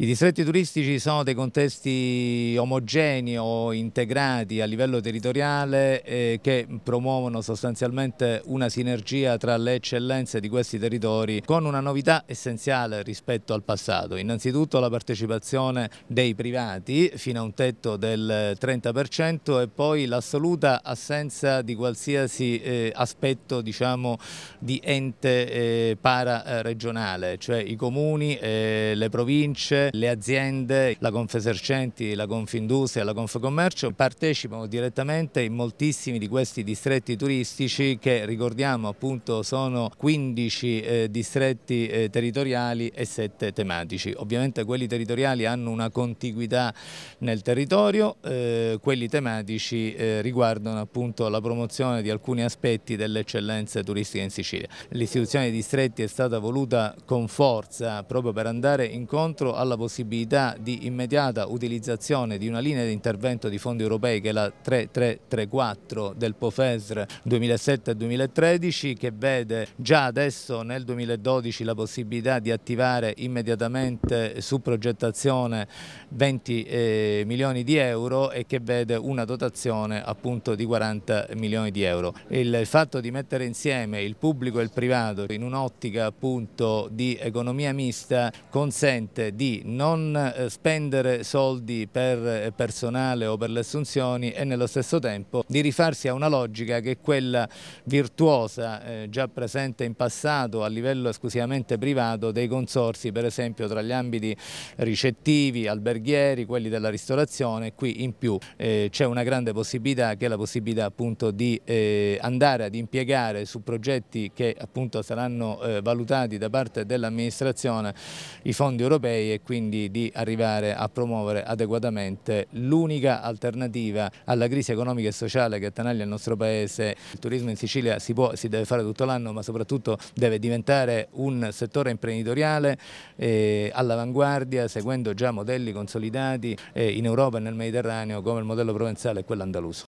I distretti turistici sono dei contesti omogenei o integrati a livello territoriale eh, che promuovono sostanzialmente una sinergia tra le eccellenze di questi territori con una novità essenziale rispetto al passato. Innanzitutto la partecipazione dei privati fino a un tetto del 30% e poi l'assoluta assenza di qualsiasi eh, aspetto diciamo, di ente eh, pararegionale, cioè i comuni, eh, le province, le aziende, la Confesercenti, la Confindustria, la Confcommercio partecipano direttamente in moltissimi di questi distretti turistici che ricordiamo appunto sono 15 eh, distretti eh, territoriali e 7 tematici. Ovviamente quelli territoriali hanno una contiguità nel territorio, eh, quelli tematici eh, riguardano appunto la promozione di alcuni aspetti delle eccellenze turistiche in Sicilia. L'istituzione dei distretti è stata voluta con forza proprio per andare incontro alla possibilità di immediata utilizzazione di una linea di intervento di fondi europei che è la 3334 del POFESR 2007-2013 che vede già adesso nel 2012 la possibilità di attivare immediatamente su progettazione 20 eh, milioni di euro e che vede una dotazione appunto di 40 milioni di euro. Il fatto di mettere insieme il pubblico e il privato in un'ottica appunto di economia mista consente di non eh, spendere soldi per eh, personale o per le assunzioni e nello stesso tempo di rifarsi a una logica che è quella virtuosa eh, già presente in passato a livello esclusivamente privato dei consorsi per esempio tra gli ambiti ricettivi, alberghieri, quelli della ristorazione, qui in più c'è una grande possibilità che è la possibilità appunto di andare ad impiegare su progetti che appunto saranno valutati da parte dell'amministrazione i fondi europei e quindi quindi di arrivare a promuovere adeguatamente l'unica alternativa alla crisi economica e sociale che attanaglia il nostro Paese. Il turismo in Sicilia si, può, si deve fare tutto l'anno ma soprattutto deve diventare un settore imprenditoriale eh, all'avanguardia seguendo già modelli consolidati eh, in Europa e nel Mediterraneo come il modello provenzale e quello andaluso.